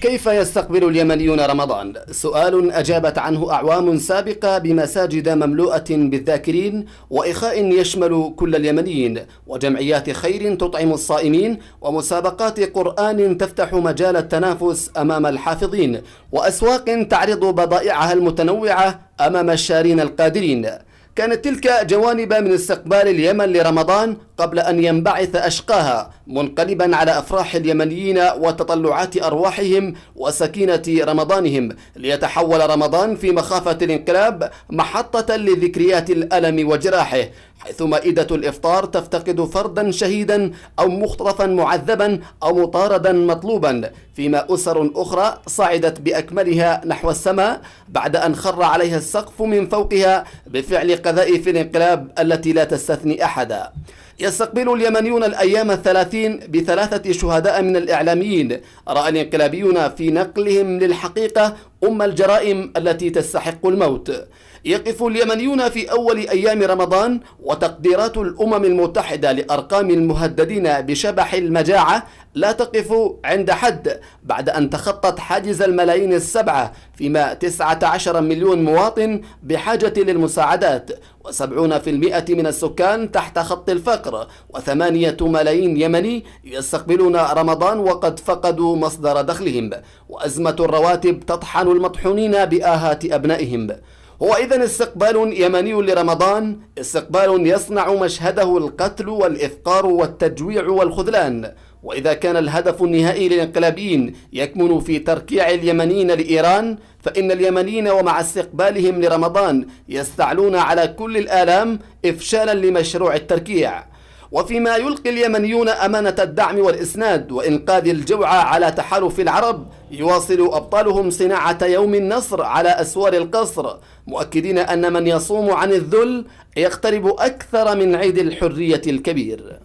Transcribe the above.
كيف يستقبل اليمنيون رمضان؟ سؤال أجابت عنه أعوام سابقة بمساجد مملوءة بالذاكرين وإخاء يشمل كل اليمنيين وجمعيات خير تطعم الصائمين ومسابقات قرآن تفتح مجال التنافس أمام الحافظين وأسواق تعرض بضائعها المتنوعة أمام الشارين القادرين كانت تلك جوانب من استقبال اليمن لرمضان قبل أن ينبعث أشقاها منقلبا على أفراح اليمنيين وتطلعات أرواحهم وسكينة رمضانهم ليتحول رمضان في مخافة الانقلاب محطة لذكريات الألم وجراحه حيث مائدة الإفطار تفتقد فردا شهيدا أو مختطفا معذبا أو مطاردا مطلوبا فيما أسر أخرى صعدت بأكملها نحو السماء بعد أن خر عليها السقف من فوقها بفعل قذائف الانقلاب التي لا تستثني أحدا يستقبل اليمنيون الأيام الثلاثين بثلاثة شهداء من الإعلاميين رأى الانقلابيون في نقلهم للحقيقة أم الجرائم التي تستحق الموت يقف اليمنيون في أول أيام رمضان وتقديرات الأمم المتحدة لأرقام المهددين بشبح المجاعة لا تقف عند حد بعد أن تخطت حاجز الملايين السبعة فيما 19 مليون مواطن بحاجة للمساعدات وسبعون في المئة من السكان تحت خط الفقر وثمانية ملايين يمني يستقبلون رمضان وقد فقدوا مصدر دخلهم وأزمة الرواتب تطحن المطحونين بآهات أبنائهم هو إذا استقبال يمني لرمضان استقبال يصنع مشهده القتل والإفقار والتجويع والخذلان وإذا كان الهدف النهائي للانقلابيين يكمن في تركيع اليمنيين لإيران فإن اليمنيين ومع استقبالهم لرمضان يستعلون على كل الآلام إفشالا لمشروع التركيع وفيما يلقي اليمنيون أمانة الدعم والإسناد وإنقاذ الجوعى على تحالف العرب يواصل أبطالهم صناعة يوم النصر على أسوار القصر مؤكدين أن من يصوم عن الذل يقترب أكثر من عيد الحرية الكبير